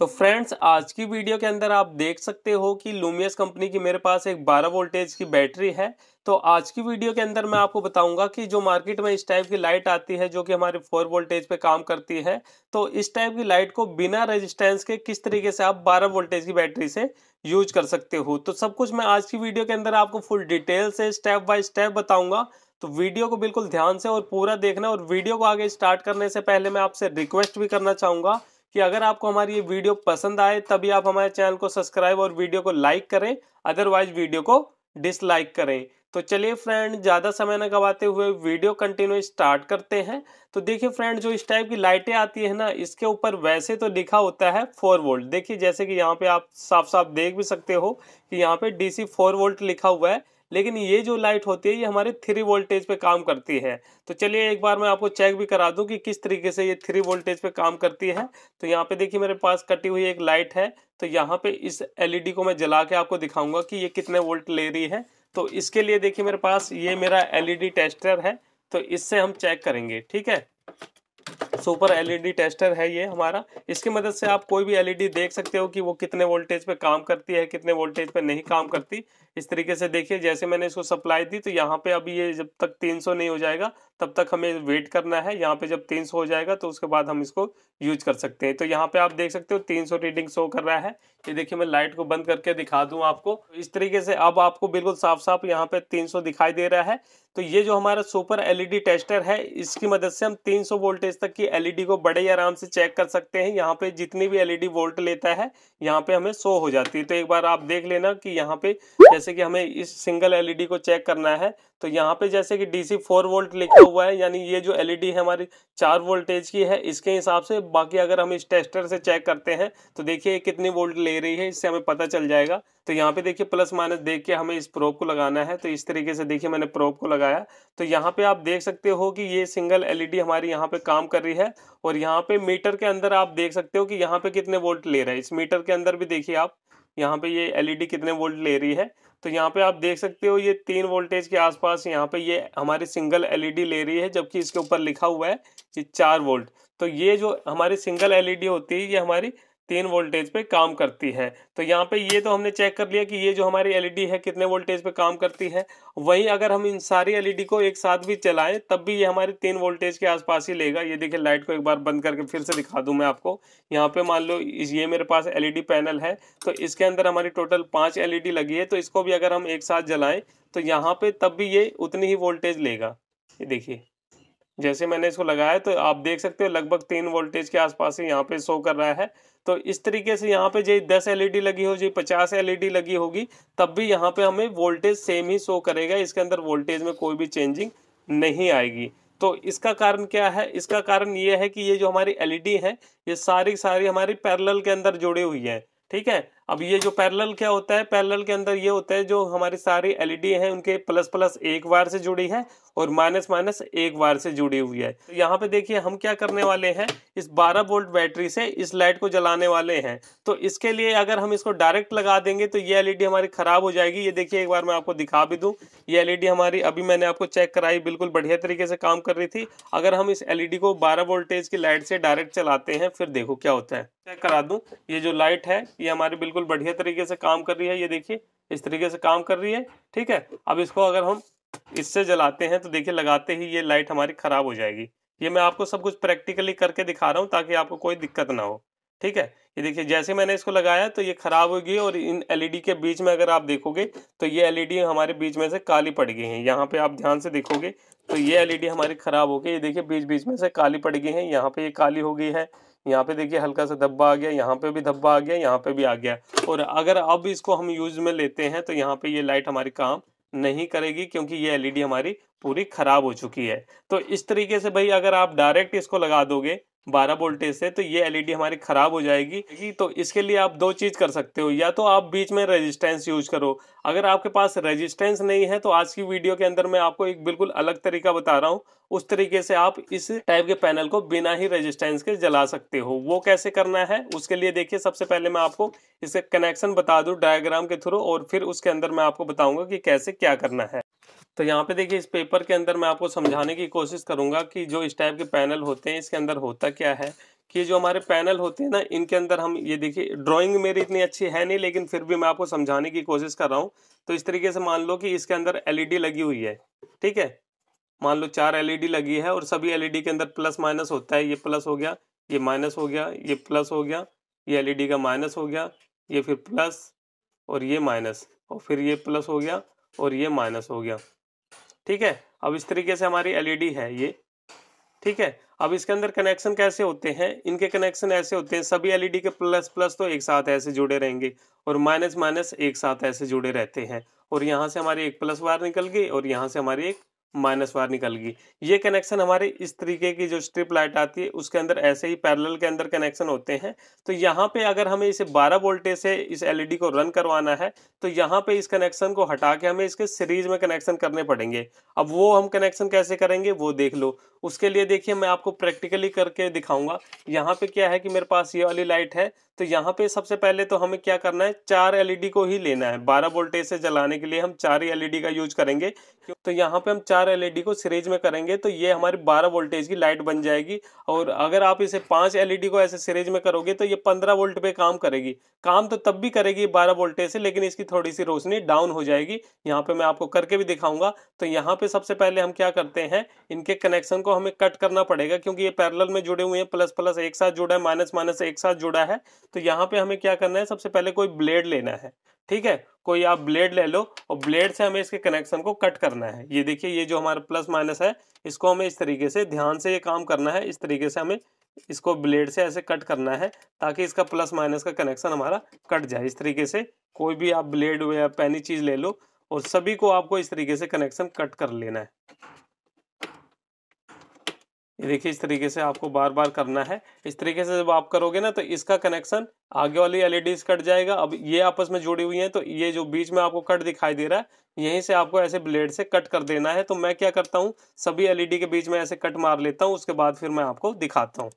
तो फ्रेंड्स आज की वीडियो के अंदर आप देख सकते हो कि लूमियस कंपनी की मेरे पास एक 12 वोल्टेज की बैटरी है तो आज की वीडियो के अंदर मैं आपको बताऊंगा कि जो मार्केट में इस टाइप की लाइट आती है जो कि हमारे फोर वोल्टेज पे काम करती है तो इस टाइप की लाइट को बिना रेजिस्टेंस के किस तरीके से आप 12 वोल्टेज की बैटरी से यूज कर सकते हो तो सब कुछ मैं आज की वीडियो के अंदर आपको फुल डिटेल से स्टेप बाय स्टेप बताऊंगा तो वीडियो को बिल्कुल ध्यान से और पूरा देखना और वीडियो को आगे स्टार्ट करने से पहले मैं आपसे रिक्वेस्ट भी करना चाहूँगा कि अगर आपको हमारी ये वीडियो पसंद आए तभी आप हमारे चैनल को सब्सक्राइब और वीडियो को लाइक करें अदरवाइज वीडियो को डिसलाइक करें तो चलिए फ्रेंड ज़्यादा समय न गवाते हुए वीडियो कंटिन्यू स्टार्ट करते हैं तो देखिए फ्रेंड जो इस टाइप की लाइटें आती है ना इसके ऊपर वैसे तो लिखा होता है फोर वोल्ट देखिए जैसे कि यहाँ पे आप साफ साफ देख भी सकते हो कि यहाँ पे डीसी फोर वोल्ट लिखा हुआ है लेकिन ये जो लाइट होती है ये हमारे थ्री वोल्टेज पे काम करती है तो चलिए एक बार मैं आपको चेक भी करा दूं कि किस तरीके से ये थ्री वोल्टेज पे काम करती है तो यहाँ पे देखिए मेरे पास कटी हुई एक लाइट है तो यहाँ पे इस एलईडी को मैं जला के आपको दिखाऊंगा कि ये कितने वोल्ट ले रही है तो इसके लिए देखिए मेरे पास ये मेरा एल टेस्टर है तो इससे हम चेक करेंगे ठीक है सुपर एलईडी टेस्टर है ये हमारा इसकी मदद से आप कोई भी एलईडी देख सकते हो कि वो कितने वोल्टेज पे काम करती है कितने वोल्टेज पे नहीं काम करती इस तरीके से देखिए जैसे मैंने इसको सप्लाई दी तो यहाँ पे अभी ये जब तक 300 नहीं हो जाएगा तब तक हमें वेट करना है यहाँ पे जब 300 हो जाएगा तो उसके बाद हम इसको यूज कर सकते हैं तो यहाँ पे आप देख सकते हो 300 रीडिंग शो कर रहा है ये देखिए मैं लाइट को बंद करके दिखा दूँ आपको इस तरीके से अब आपको बिल्कुल साफ साफ यहाँ पे तीन दिखाई दे रहा है तो ये जो हमारा सुपर एलईडी टेस्टर है इसकी मदद से हम 300 वोल्टेज तक की एलईडी को बड़े आराम से चेक कर सकते हैं यहाँ पे जितनी भी एलईडी वोल्ट लेता है यहाँ पे हमें शो हो जाती है तो एक बार आप देख लेना कि यहाँ पे जैसे कि हमें इस सिंगल एलईडी को चेक करना है तो यहाँ पे जैसे कि डीसी फोर वोल्ट लिखा हुआ है यानी ये जो एलईडी e है हमारी चार वोल्टेज की है इसके हिसाब से बाकी अगर हम इस टेस्टर से चेक करते हैं तो देखिए कितनी वोल्ट ले रही है इससे हमें पता चल जाएगा तो यहाँ पे देखिए प्लस माइनस देख के हमें इस प्रोब को लगाना है तो इस तरीके से देखिए मैंने प्रोब को लगाया तो यहाँ पे आप देख सकते हो कि ये सिंगल एलईडी e हमारी यहाँ पे काम कर रही है और यहाँ पे मीटर के अंदर आप देख सकते हो कि यहाँ पे कितने वोल्ट ले रहा है इस मीटर के अंदर भी देखिए आप यहाँ पे ये एलईडी e कितने वोल्ट ले रही है तो यहाँ पे आप देख सकते हो ये तीन वोल्टेज के आसपास यहाँ पे ये हमारी सिंगल एलईडी ले रही है जबकि इसके ऊपर लिखा हुआ है कि चार वोल्ट तो ये जो हमारी सिंगल एलईडी e होती है ये हमारी तीन वोल्टेज पे काम करती है तो यहाँ पे ये तो हमने चेक कर लिया कि ये जो हमारी एलईडी e है कितने वोल्टेज पे काम करती है वहीं अगर हम इन सारी एलईडी e को एक साथ भी चलाएं तब भी ये हमारे तीन वोल्टेज के आसपास ही लेगा ये देखिए लाइट को एक बार बंद करके फिर से दिखा दूँ मैं आपको यहाँ पे मान लो ये मेरे पास एल पैनल e है तो इसके अंदर हमारी टोटल पाँच एल लगी है तो इसको भी अगर हम एक साथ जलाएँ तो यहाँ पर तब भी ये उतनी ही वोल्टेज लेगा ये देखिए जैसे मैंने इसको लगाया तो आप देख सकते हो लगभग तीन वोल्टेज के आसपास ही यहाँ पे शो कर रहा है तो इस तरीके से यहाँ पे जो दस एलईडी लगी हो जो पचास एलईडी लगी होगी तब भी यहाँ पे हमें वोल्टेज सेम ही शो करेगा इसके अंदर वोल्टेज में कोई भी चेंजिंग नहीं आएगी तो इसका कारण क्या है इसका कारण ये है कि ये जो हमारी एलईडी है ये सारी सारी हमारी पैरल के अंदर जुड़ी हुई है ठीक है अब ये जो पैरेलल क्या होता है पैरेलल के अंदर ये होता है जो हमारी सारी एलईडी e हैं उनके प्लस प्लस एक वायर से जुड़ी है और माइनस माइनस एक वायर से जुड़ी हुई है तो यहाँ पे देखिए हम क्या करने वाले हैं इस 12 वोल्ट बैटरी से इस लाइट को जलाने वाले हैं तो इसके लिए अगर हम इसको डायरेक्ट लगा देंगे तो ये एलईडी e हमारी ख़राब हो जाएगी ये देखिए एक बार मैं आपको दिखा भी दूँ ये एलईडी e हमारी अभी मैंने आपको चेक कराई बिल्कुल बढ़िया तरीके से काम कर रही थी अगर हम इस एलईडी को बारह वोल्टेज की लाइट से डायरेक्ट चलाते हैं फिर देखो क्या होता है चेक करा दूँ ये जो लाइट है ये हमारी बिल्कुल बिल्कुल बढ़िया तरीके से काम कर रही है ये देखिए इस तरीके से काम कर रही है ठीक है अब इसको अगर हम इससे जलाते हैं तो देखिए लगाते ही ये लाइट हमारी ख़राब हो जाएगी ये मैं आपको सब कुछ प्रैक्टिकली करके दिखा रहा हूँ ताकि आपको कोई दिक्कत ना हो ठीक है ये देखिए जैसे मैंने इसको लगाया तो ये ख़राब हो गई और इन एलईडी के बीच में अगर आप देखोगे तो ये एलईडी हमारे बीच में से काली पड़ गई है यहाँ पे आप ध्यान से देखोगे तो ये एलईडी हमारी ख़राब हो गई ये देखिए बीच बीच में से काली पड़ गई है यहाँ पे ये काली हो गई है यहाँ पे देखिए हल्का सा धब्बा आ गया यहाँ पे भी धब्बा आ गया यहाँ पे भी आ गया और अगर अब इसको हम यूज में लेते हैं तो यहाँ पे ये लाइट हमारी काम नहीं करेगी क्योंकि ये एलईडी हमारी पूरी खराब हो चुकी है तो इस तरीके से भाई अगर आप डायरेक्ट इसको लगा दोगे बारह वोल्टेज से तो ये एलईडी e हमारी ख़राब हो जाएगी तो इसके लिए आप दो चीज़ कर सकते हो या तो आप बीच में रेजिस्टेंस यूज करो अगर आपके पास रेजिस्टेंस नहीं है तो आज की वीडियो के अंदर मैं आपको एक बिल्कुल अलग तरीका बता रहा हूँ उस तरीके से आप इस टाइप के पैनल को बिना ही रेजिस्टेंस के जला सकते हो वो कैसे करना है उसके लिए देखिए सबसे पहले मैं आपको इसे कनेक्शन बता दूँ डायग्राम के थ्रू और फिर उसके अंदर मैं आपको बताऊँगा कि कैसे क्या करना है तो यहाँ पे देखिए इस पेपर के अंदर मैं आपको समझाने की कोशिश करूँगा कि जो इस टाइप के पैनल होते हैं इसके अंदर होता क्या है कि जो हमारे पैनल होते हैं ना इनके अंदर हम ये देखिए ड्राइंग मेरी इतनी अच्छी है नहीं लेकिन फिर भी मैं आपको समझाने की कोशिश कर रहा हूँ तो इस तरीके से मान लो कि इसके अंदर एलईडी लगी हुई है ठीक है मान लो चार एलईडी लगी है और सभी एलईडी के अंदर प्लस माइनस होता है ये प्लस हो गया ये माइनस हो गया ये प्लस हो गया ये एल का माइनस हो गया ये फिर प्लस और ये माइनस और फिर ये प्लस हो गया और ये माइनस हो गया ठीक है अब इस तरीके से हमारी एलईडी e है ये ठीक है अब इसके अंदर कनेक्शन कैसे होते हैं इनके कनेक्शन ऐसे होते हैं सभी एलईडी e के प्लस प्लस तो एक साथ ऐसे जुड़े रहेंगे और माइनस माइनस एक साथ ऐसे जुड़े रहते हैं और यहाँ से हमारी एक प्लस वायर निकल गई और यहाँ से हमारी एक माइनस वायर निकल गई ये कनेक्शन हमारे इस तरीके की जो स्ट्रिप लाइट आती है उसके अंदर ऐसे ही पैरेलल के अंदर कनेक्शन होते हैं तो यहाँ पे अगर हमें इसे 12 वोल्टेज से इस एलईडी को रन करवाना है तो यहाँ पे इस कनेक्शन को हटा के हमें इसके सीरीज में कनेक्शन करने पड़ेंगे अब वो हम कनेक्शन कैसे करेंगे वो देख लो उसके लिए देखिए मैं आपको प्रैक्टिकली करके दिखाऊंगा यहाँ पे क्या है कि मेरे पास ये वाली लाइट है तो यहाँ पे सबसे पहले तो हमें क्या करना है चार एलईडी e को ही लेना है बारह वोल्टेज से जलाने के लिए हम चार ही एलईडी e का यूज करेंगे तो यहाँ पे हम चार एलईडी e को सीरीज में करेंगे तो ये हमारी बारह वोल्टेज की लाइट बन जाएगी और अगर आप इसे पांच एलईडी को ऐसे सीरीज में करोगे तो ये पंद्रह वोल्ट पे काम करेगी काम तो तब भी करेगी बारह वोल्टेज से लेकिन इसकी थोड़ी सी रोशनी डाउन हो जाएगी यहाँ पे मैं आपको करके भी दिखाऊंगा तो यहाँ पे सबसे पहले हम क्या करते हैं इनके कनेक्शन को हमें कट करना पड़ेगा क्योंकि ये पैरल में जुड़े हुए हैं प्लस प्लस एक साथ जुड़ा है माइनस माइनस एक साथ जुड़ा है तो यहाँ पे हमें क्या करना है सबसे पहले कोई ब्लेड लेना है ठीक है कोई आप ब्लेड ले लो और ब्लेड से हमें इसके कनेक्शन को कट करना है ये देखिए ये जो हमारा प्लस माइनस है इसको हमें इस तरीके से ध्यान से ये काम करना है इस तरीके से हमें इसको ब्लेड से ऐसे कट करना है ताकि इसका प्लस माइनस का कनेक्शन हमारा कट जाए इस तरीके से कोई भी आप ब्लेड या पैनी चीज़ ले लो और सभी को आपको इस तरीके से कनेक्शन कट कर लेना है ये देखिए इस तरीके से आपको बार बार करना है इस तरीके से जब आप करोगे ना तो इसका कनेक्शन आगे वाली एलईडीज कट जाएगा अब ये आपस में जुड़ी हुई हैं तो ये जो बीच में आपको कट दिखाई दे रहा है यहीं से आपको ऐसे ब्लेड से कट कर देना है तो मैं क्या करता हूँ सभी एलईडी के बीच में ऐसे कट मार लेता हूँ उसके बाद फिर मैं आपको दिखाता हूँ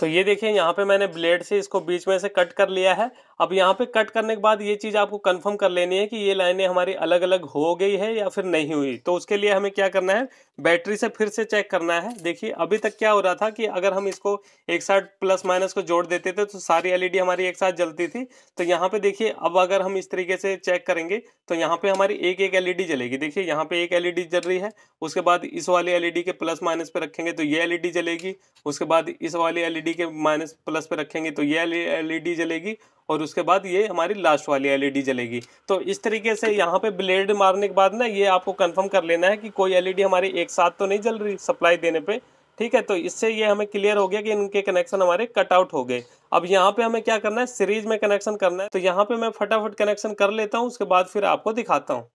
तो ये देखिए यहाँ पे मैंने ब्लेड से इसको बीच में से कट कर लिया है अब यहाँ पे कट करने के बाद ये चीज़ आपको कंफर्म कर लेनी है कि ये लाइनें हमारी अलग अलग हो गई है या फिर नहीं हुई तो उसके लिए हमें क्या करना है बैटरी से फिर से चेक करना है देखिए अभी तक क्या हो रहा था कि अगर हम इसको एक साथ प्लस माइनस को जोड़ देते थे तो सारी एलईडी हमारी एक साथ जलती थी तो यहाँ पे देखिए अब अगर हम इस तरीके से चेक करेंगे तो यहाँ पर हमारी एक एक एल जलेगी देखिए यहाँ पर एक एल जल रही है उसके बाद इस वाली एल के प्लस माइनस पर रखेंगे तो ये एल जलेगी उसके बाद इस वाली एल के माइनस प्लस पर रखेंगे तो ये एल जलेगी और उसके बाद ये हमारी लास्ट वाली एलईडी जलेगी तो इस तरीके से यहाँ पे ब्लेड मारने के बाद ना ये आपको कंफर्म कर लेना है कि कोई एलईडी हमारी एक साथ तो नहीं जल रही सप्लाई देने पे ठीक है तो इससे ये हमें क्लियर हो गया कि इनके कनेक्शन हमारे कट आउट हो गए अब यहाँ पे हमें क्या करना है सीरीज में कनेक्शन करना है तो यहाँ पे मैं फटाफट कनेक्शन कर लेता हूँ उसके बाद फिर आपको दिखाता हूँ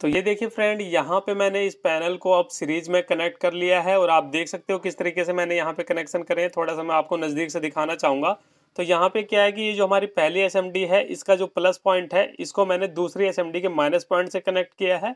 तो ये देखिए फ्रेंड यहाँ पे मैंने इस पैनल को अब सीरीज में कनेक्ट कर लिया है और आप देख सकते हो किस तरीके से मैंने यहाँ पे कनेक्शन करे थोड़ा सा मैं आपको नज़दीक से दिखाना चाहूंगा तो यहाँ पे क्या है कि ये जो हमारी पहली एस है इसका जो प्लस पॉइंट है इसको मैंने दूसरी एस के माइनस पॉइंट से कनेक्ट किया है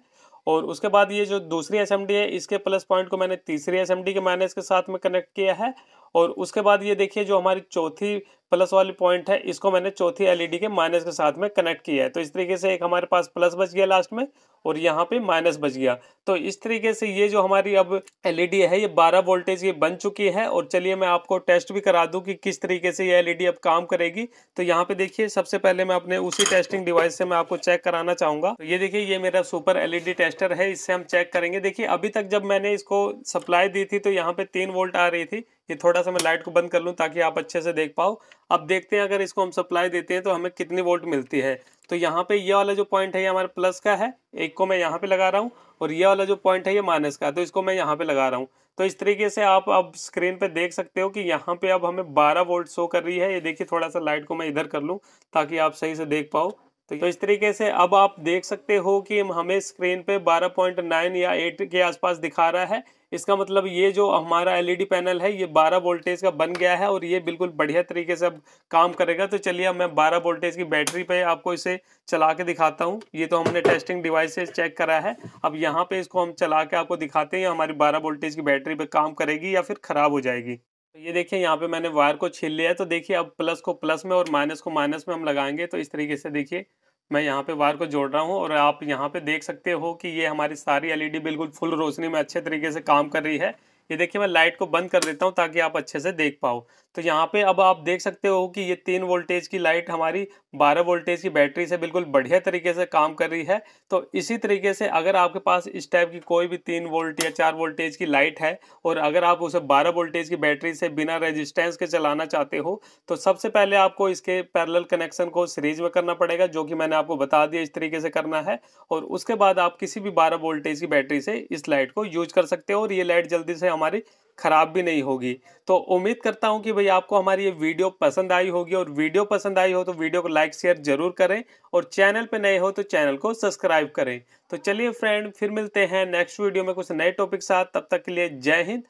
और उसके बाद ये जो दूसरी एस है इसके प्लस पॉइंट को मैंने तीसरी एस के माइनस के साथ में कनेक्ट किया है और उसके बाद ये देखिए जो हमारी चौथी प्लस वाली पॉइंट है इसको मैंने चौथी एलईडी e के माइनस के साथ में कनेक्ट किया है तो इस तरीके से एक हमारे पास प्लस बच गया लास्ट में और यहाँ पे माइनस बच गया तो इस तरीके से ये जो हमारी अब एलईडी e है ये 12 वोल्टेज ये बन चुकी है और चलिए मैं आपको टेस्ट भी करा दूँ कि किस तरीके से ये एलईडी e अब काम करेगी तो यहाँ पे देखिए सबसे पहले मैं अपने उसी टेस्टिंग डिवाइस से मैं आपको चेक कराना चाहूँगा तो ये देखिए ये मेरा सुपर एल टेस्टर है इससे हम चेक करेंगे देखिए अभी तक जब मैंने इसको सप्लाई दी थी तो यहाँ पे तीन वोल्ट आ रही थी ये थोड़ा सा मैं लाइट को बंद कर लूँ ताकि आप अच्छे से देख पाओ अब देखते हैं अगर इसको हम सप्लाई देते हैं तो हमें कितनी वोल्ट मिलती है तो यहाँ पे ये वाला जो पॉइंट है ये हमारे प्लस का है एक को मैं यहाँ पे लगा रहा हूँ और ये वाला जो पॉइंट है ये माइनस का तो इसको मैं यहाँ पे लगा रहा हूँ तो इस तरीके से आप अब स्क्रीन पे देख सकते हो कि यहाँ पे अब हमें 12 वोल्ट शो कर रही है ये देखिए थोड़ा सा लाइट को मैं इधर कर लूँ ताकि आप सही से देख पाओ तो, तो इस तरीके से अब आप देख सकते हो कि हमें स्क्रीन पे 12.9 या 8 के आसपास दिखा रहा है इसका मतलब ये जो हमारा एलईडी पैनल e है ये 12 वोल्टेज का बन गया है और ये बिल्कुल बढ़िया तरीके से अब काम करेगा तो चलिए अब मैं 12 वोल्टेज की बैटरी पे आपको इसे चला के दिखाता हूँ ये तो हमने टेस्टिंग डिवाइस से चेक करा है अब यहाँ पे इसको हम चला के आपको दिखाते हैं हमारी बारह वोल्टेज की बैटरी पर काम करेगी या फिर ख़राब हो जाएगी तो ये देखिए यहाँ पे मैंने वायर को छील लिया है तो देखिए अब प्लस को प्लस में और माइनस को माइनस में हम लगाएंगे तो इस तरीके से देखिए मैं यहाँ पे वायर को जोड़ रहा हूँ और आप यहाँ पे देख सकते हो कि ये हमारी सारी एलईडी e बिल्कुल फुल रोशनी में अच्छे तरीके से काम कर रही है ये देखिए मैं लाइट को बंद कर देता हूँ ताकि आप अच्छे से देख पाओ तो यहाँ पे अब आप देख सकते हो कि ये तीन वोल्टेज की लाइट हमारी बारह वोल्टेज की बैटरी से बिल्कुल बढ़िया तरीके से काम कर रही है तो इसी तरीके से अगर आपके पास इस टाइप की कोई भी तीन वोल्ट या चार वोल्टेज की लाइट है और अगर आप उसे बारह वोल्टेज की बैटरी से बिना रेजिस्टेंस के चलाना चाहते हो तो सबसे पहले आपको इसके पैरल कनेक्शन को सीरीज में करना पड़ेगा जो कि मैंने आपको बता दिया इस तरीके से करना है और उसके बाद आप किसी भी बारह वोल्टेज की बैटरी से इस लाइट को यूज कर सकते हो और ये लाइट जल्दी से हमारी ख़राब भी नहीं होगी तो उम्मीद करता हूं कि भाई आपको हमारी ये वीडियो पसंद आई होगी और वीडियो पसंद आई हो तो वीडियो को लाइक शेयर जरूर करें और चैनल पर नए हो तो चैनल को सब्सक्राइब करें तो चलिए फ्रेंड फिर मिलते हैं नेक्स्ट वीडियो में कुछ नए टॉपिक साथ तब तक के लिए जय हिंद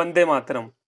वंदे मातरम